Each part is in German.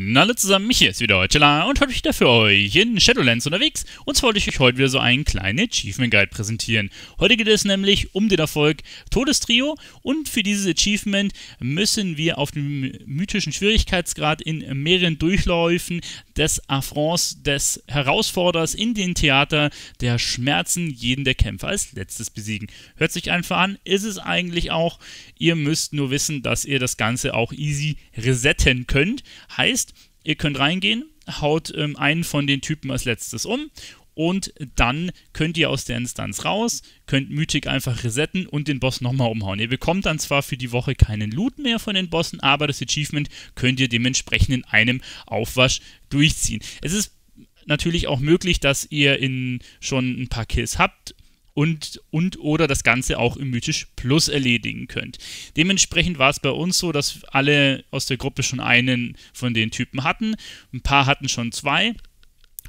Moin, alle zusammen, mich hier ist wieder Chilla und heute wieder für euch in Shadowlands unterwegs und zwar wollte ich euch heute wieder so einen kleinen Achievement Guide präsentieren. Heute geht es nämlich um den Erfolg Todestrio und für dieses Achievement müssen wir auf dem mythischen Schwierigkeitsgrad in mehreren Durchläufen des Affronts des Herausforderers in den Theater der Schmerzen jeden der Kämpfer als letztes besiegen. Hört sich einfach an, ist es eigentlich auch. Ihr müsst nur wissen, dass ihr das Ganze auch easy resetten könnt. Heißt, Ihr könnt reingehen, haut ähm, einen von den Typen als letztes um und dann könnt ihr aus der Instanz raus, könnt mythik einfach resetten und den Boss nochmal umhauen. Ihr bekommt dann zwar für die Woche keinen Loot mehr von den Bossen, aber das Achievement könnt ihr dementsprechend in einem Aufwasch durchziehen. Es ist natürlich auch möglich, dass ihr in schon ein paar Kills habt und, und oder das Ganze auch im Mythisch Plus erledigen könnt. Dementsprechend war es bei uns so, dass alle aus der Gruppe schon einen von den Typen hatten. Ein paar hatten schon zwei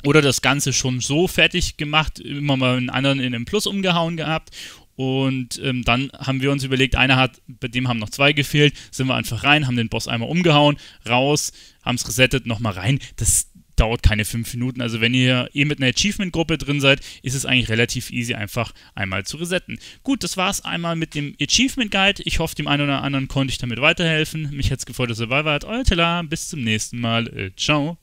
oder das Ganze schon so fertig gemacht, immer mal einen anderen in den Plus umgehauen gehabt. Und ähm, dann haben wir uns überlegt, einer hat, bei dem haben noch zwei gefehlt, sind wir einfach rein, haben den Boss einmal umgehauen, raus, haben es resettet, nochmal rein. Das, dauert keine fünf Minuten. Also wenn ihr eh mit einer Achievement-Gruppe drin seid, ist es eigentlich relativ easy, einfach einmal zu resetten. Gut, das war es einmal mit dem Achievement-Guide. Ich hoffe, dem einen oder anderen konnte ich damit weiterhelfen. Mich hat es gefreut, dass ihr dabei wart. Euer Telar, bis zum nächsten Mal. Äh, ciao.